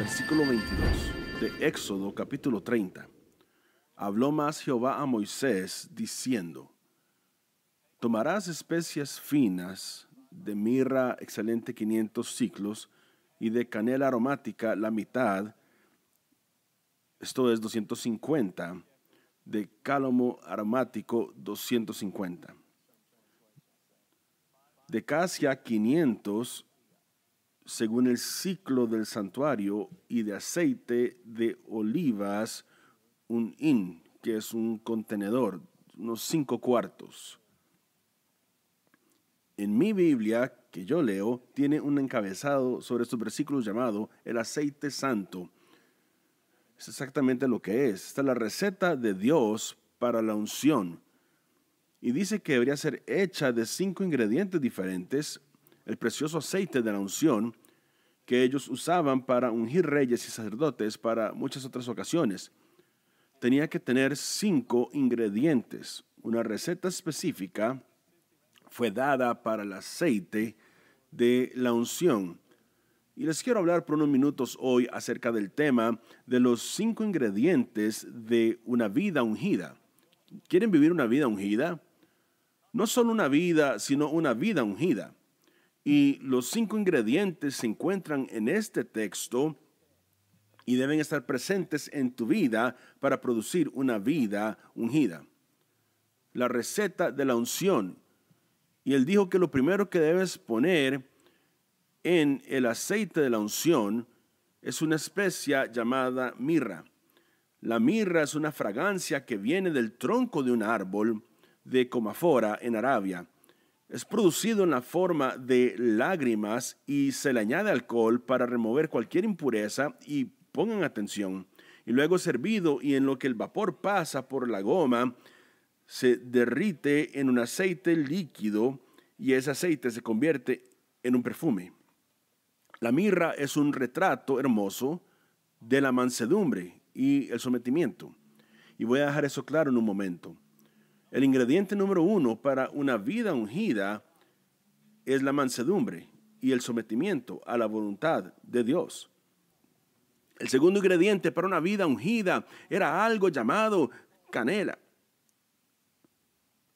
versículo 22 de Éxodo capítulo 30, habló más Jehová a Moisés diciendo, Tomarás especias finas de mirra excelente 500 ciclos y de canela aromática la mitad, esto es 250, de cálomo aromático 250, de casi a 500 según el ciclo del santuario, y de aceite de olivas, un in, que es un contenedor, unos cinco cuartos. En mi Biblia, que yo leo, tiene un encabezado sobre estos versículos llamado el aceite santo. Es exactamente lo que es. Esta es la receta de Dios para la unción. Y dice que debería ser hecha de cinco ingredientes diferentes, el precioso aceite de la unción que ellos usaban para ungir reyes y sacerdotes para muchas otras ocasiones. Tenía que tener cinco ingredientes. Una receta específica fue dada para el aceite de la unción. Y les quiero hablar por unos minutos hoy acerca del tema de los cinco ingredientes de una vida ungida. ¿Quieren vivir una vida ungida? No solo una vida, sino una vida ungida. Y los cinco ingredientes se encuentran en este texto y deben estar presentes en tu vida para producir una vida ungida. La receta de la unción. Y él dijo que lo primero que debes poner en el aceite de la unción es una especia llamada mirra. La mirra es una fragancia que viene del tronco de un árbol de comafora en Arabia es producido en la forma de lágrimas y se le añade alcohol para remover cualquier impureza y pongan atención. Y luego es servido y en lo que el vapor pasa por la goma se derrite en un aceite líquido y ese aceite se convierte en un perfume. La mirra es un retrato hermoso de la mansedumbre y el sometimiento. Y voy a dejar eso claro en un momento. El ingrediente número uno para una vida ungida es la mansedumbre y el sometimiento a la voluntad de Dios. El segundo ingrediente para una vida ungida era algo llamado canela.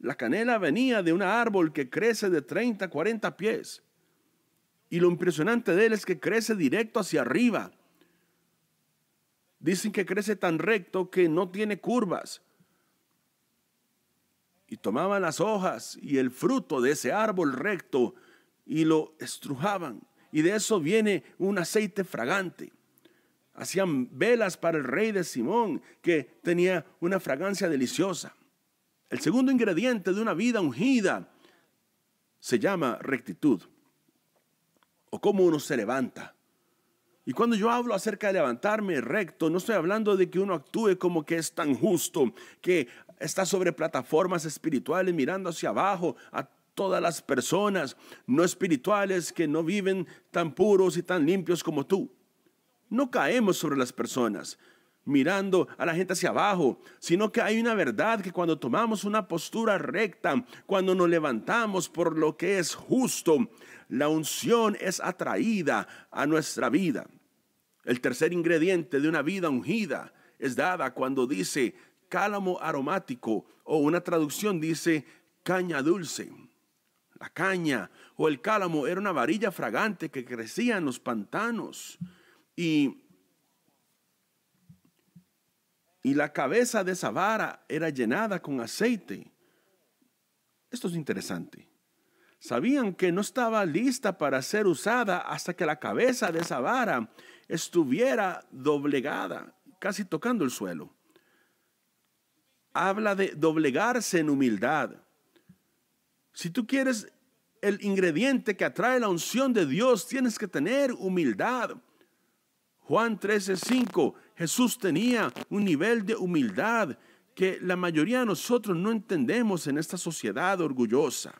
La canela venía de un árbol que crece de 30 a 40 pies. Y lo impresionante de él es que crece directo hacia arriba. Dicen que crece tan recto que no tiene curvas y tomaban las hojas y el fruto de ese árbol recto y lo estrujaban. Y de eso viene un aceite fragante. Hacían velas para el rey de Simón, que tenía una fragancia deliciosa. El segundo ingrediente de una vida ungida se llama rectitud, o cómo uno se levanta y cuando yo hablo acerca de levantarme recto, no estoy hablando de que uno actúe como que es tan justo, que está sobre plataformas espirituales mirando hacia abajo a todas las personas no espirituales que no viven tan puros y tan limpios como tú. No caemos sobre las personas, mirando a la gente hacia abajo, sino que hay una verdad que cuando tomamos una postura recta, cuando nos levantamos por lo que es justo, la unción es atraída a nuestra vida. El tercer ingrediente de una vida ungida es dada cuando dice cálamo aromático o una traducción dice caña dulce. La caña o el cálamo era una varilla fragante que crecía en los pantanos y y la cabeza de esa vara era llenada con aceite. Esto es interesante. Sabían que no estaba lista para ser usada hasta que la cabeza de esa vara estuviera doblegada, casi tocando el suelo. Habla de doblegarse en humildad. Si tú quieres el ingrediente que atrae la unción de Dios, tienes que tener humildad. Juan 13.5 Jesús tenía un nivel de humildad que la mayoría de nosotros no entendemos en esta sociedad orgullosa.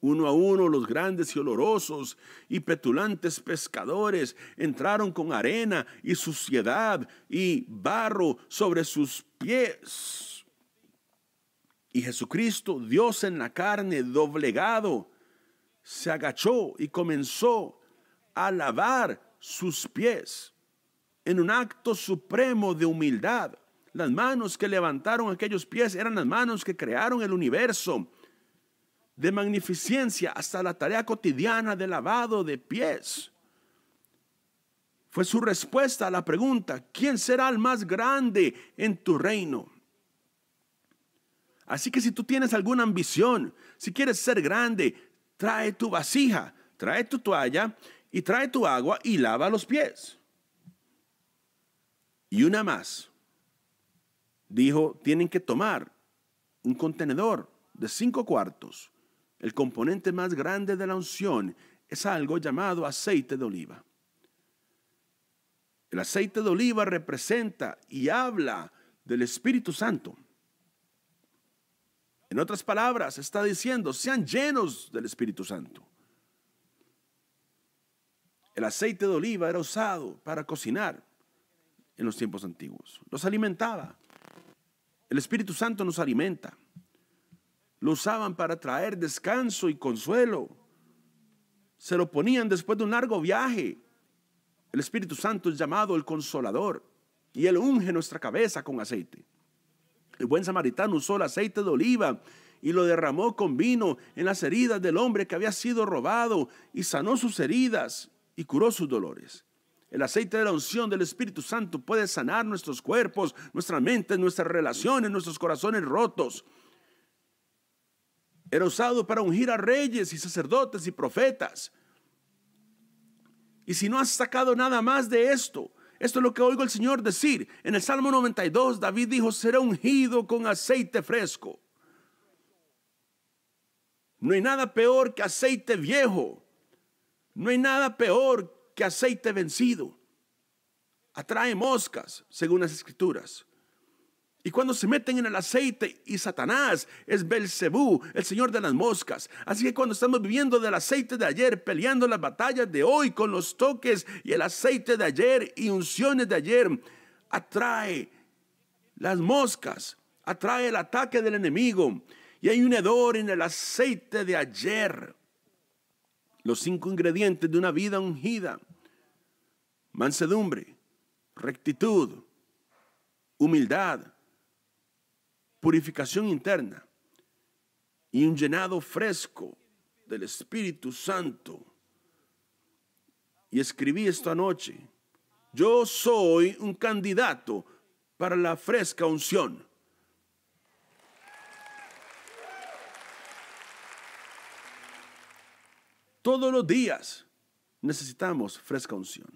Uno a uno los grandes y olorosos y petulantes pescadores entraron con arena y suciedad y barro sobre sus pies. Y Jesucristo, Dios en la carne, doblegado, se agachó y comenzó a lavar sus pies en un acto supremo de humildad. Las manos que levantaron aquellos pies eran las manos que crearon el universo, de magnificencia hasta la tarea cotidiana de lavado de pies. Fue su respuesta a la pregunta, ¿quién será el más grande en tu reino? Así que si tú tienes alguna ambición, si quieres ser grande, trae tu vasija, trae tu toalla y trae tu agua y lava los pies. Y una más. Dijo, tienen que tomar un contenedor de cinco cuartos. El componente más grande de la unción es algo llamado aceite de oliva. El aceite de oliva representa y habla del Espíritu Santo. En otras palabras, está diciendo, sean llenos del Espíritu Santo. El aceite de oliva era usado para cocinar en los tiempos antiguos. Los alimentaba. El Espíritu Santo nos alimenta. Lo usaban para traer descanso y consuelo. Se lo ponían después de un largo viaje. El Espíritu Santo es llamado el consolador y él unge nuestra cabeza con aceite. El buen samaritano usó el aceite de oliva y lo derramó con vino en las heridas del hombre que había sido robado y sanó sus heridas y curó sus dolores. El aceite de la unción del Espíritu Santo puede sanar nuestros cuerpos, Nuestra mente, nuestras relaciones, nuestros corazones rotos. Era usado para ungir a reyes y sacerdotes y profetas. Y si no has sacado nada más de esto, esto es lo que oigo el Señor decir. En el Salmo 92, David dijo, será ungido con aceite fresco. No hay nada peor que aceite viejo no hay nada peor que aceite vencido. Atrae moscas, según las escrituras. Y cuando se meten en el aceite y Satanás es Belcebú, el señor de las moscas. Así que cuando estamos viviendo del aceite de ayer, peleando las batallas de hoy con los toques y el aceite de ayer y unciones de ayer, atrae las moscas, atrae el ataque del enemigo. Y hay un hedor en el aceite de ayer los cinco ingredientes de una vida ungida. Mansedumbre, rectitud, humildad, purificación interna y un llenado fresco del Espíritu Santo. Y escribí esto anoche. Yo soy un candidato para la fresca unción. Todos los días necesitamos fresca unción.